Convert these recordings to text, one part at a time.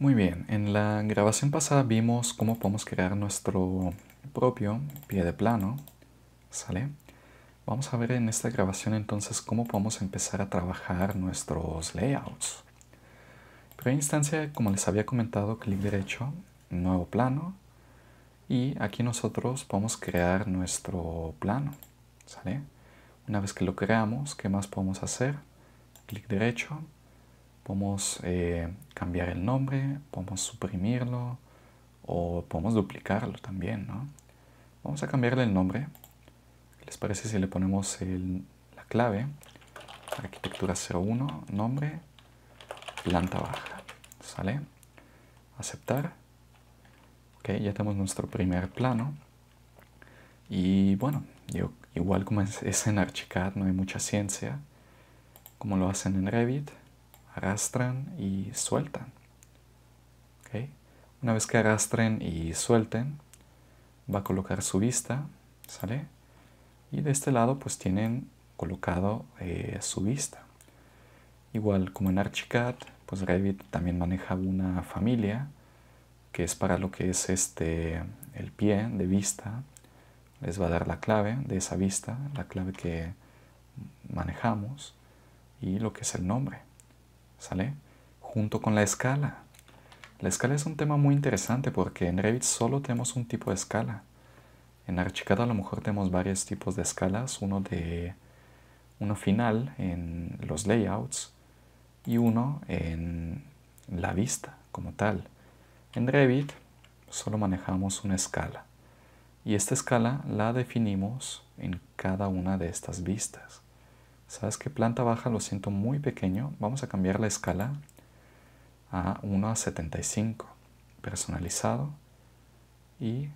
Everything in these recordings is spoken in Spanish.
Muy bien, en la grabación pasada vimos cómo podemos crear nuestro propio pie de plano, ¿sale? Vamos a ver en esta grabación entonces cómo podemos empezar a trabajar nuestros layouts. En primera instancia, como les había comentado, clic derecho, nuevo plano, y aquí nosotros podemos crear nuestro plano, ¿sale? Una vez que lo creamos, ¿qué más podemos hacer? Clic derecho, podemos eh, cambiar el nombre, podemos suprimirlo o podemos duplicarlo también, ¿no? Vamos a cambiarle el nombre. les parece si le ponemos la clave? Arquitectura 01, nombre, planta baja. ¿Sale? Aceptar. Ok, ya tenemos nuestro primer plano. Y bueno, igual como es en Archicad, no hay mucha ciencia, como lo hacen en Revit arrastran y sueltan. Una vez que arrastren y suelten, va a colocar su vista, ¿sale? Y de este lado pues tienen colocado eh, su vista. Igual como en Archicad, pues Revit también maneja una familia que es para lo que es este el pie de vista. Les va a dar la clave de esa vista, la clave que manejamos y lo que es el nombre. ¿sale? Junto con la escala. La escala es un tema muy interesante porque en Revit solo tenemos un tipo de escala. En Archicad a lo mejor tenemos varios tipos de escalas, uno de uno final en los layouts y uno en la vista como tal. En Revit solo manejamos una escala y esta escala la definimos en cada una de estas vistas. ¿Sabes que Planta baja lo siento muy pequeño. Vamos a cambiar la escala a 1 a 75. Personalizado. Y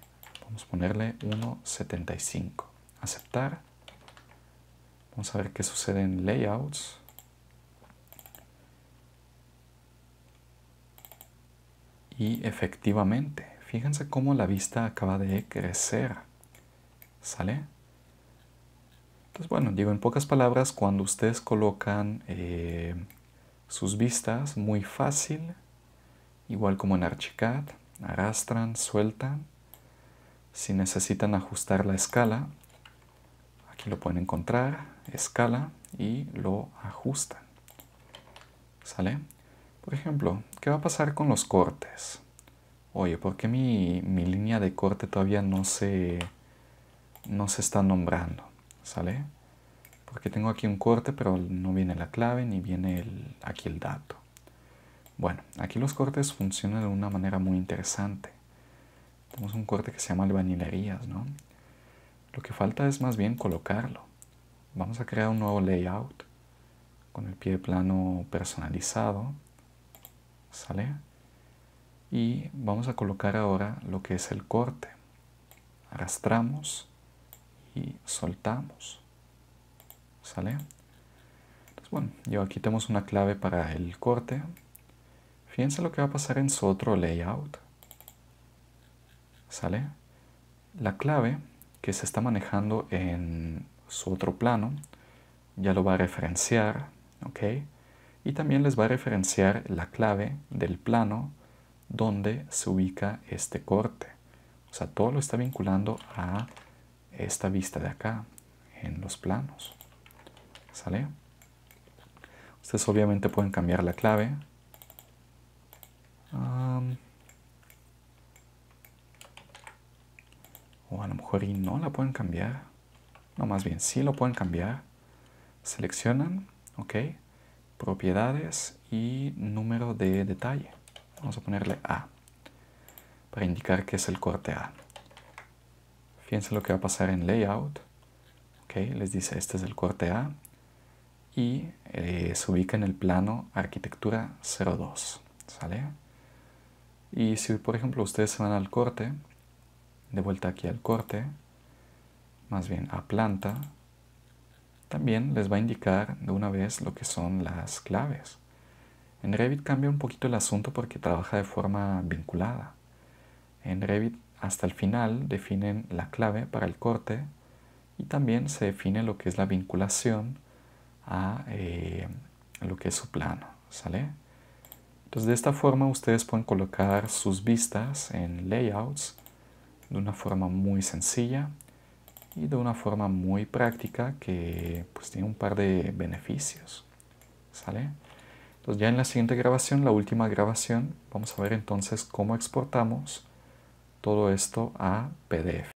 vamos a ponerle 1.75. Aceptar. Vamos a ver qué sucede en layouts. Y efectivamente, fíjense cómo la vista acaba de crecer. ¿Sale? Entonces, pues bueno, digo en pocas palabras, cuando ustedes colocan eh, sus vistas muy fácil, igual como en Archicad, arrastran, sueltan. Si necesitan ajustar la escala, aquí lo pueden encontrar, escala, y lo ajustan. ¿Sale? Por ejemplo, ¿qué va a pasar con los cortes? Oye, ¿por qué mi, línea de corte todavía no no se está nombrando? ¿sale? Porque tengo aquí un corte, pero no viene la clave ni viene el, aquí el dato. Bueno, aquí los cortes funcionan de una manera muy interesante. Tenemos un corte que se llama albañilerías, ¿no? Lo que falta es más bien colocarlo. Vamos a crear un nuevo layout con el pie de plano personalizado, ¿sale? Y vamos a colocar ahora lo que es el corte. Arrastramos y soltamos. ¿Sale? bueno, yo aquí tenemos una clave para el corte. Fíjense lo que va a pasar en su otro layout. ¿Sale? La clave que se está manejando en su otro plano ya lo va a referenciar, ¿ok? Y también les va a referenciar la clave del plano donde se ubica este corte. O sea, todo lo está vinculando a esta vista de acá en los planos. ¿Sale? Ustedes obviamente pueden cambiar la clave. o a lo mejor y no la pueden cambiar. No, más bien sí lo pueden cambiar. Seleccionan, ok, propiedades y número de detalle. Vamos a ponerle A para indicar que es el corte A piensa lo que va a pasar en layout. Okay, les dice, este es el corte A y eh, se ubica en el plano arquitectura 02. ¿Sale? Y si, por ejemplo, ustedes se van al corte, de vuelta aquí al corte, más bien a planta, también les va a indicar de una vez lo que son las claves. En Revit cambia un poquito el asunto porque trabaja de forma vinculada. En Revit hasta el final definen la clave para el corte y también se define lo que es la vinculación a eh, lo que es su plano, ¿sale? Entonces de esta forma ustedes pueden colocar sus vistas en layouts de una forma muy sencilla y de una forma muy práctica que pues, tiene un par de beneficios, Entonces ya en la siguiente grabación, la última grabación, vamos a ver entonces cómo exportamos todo esto a PDF.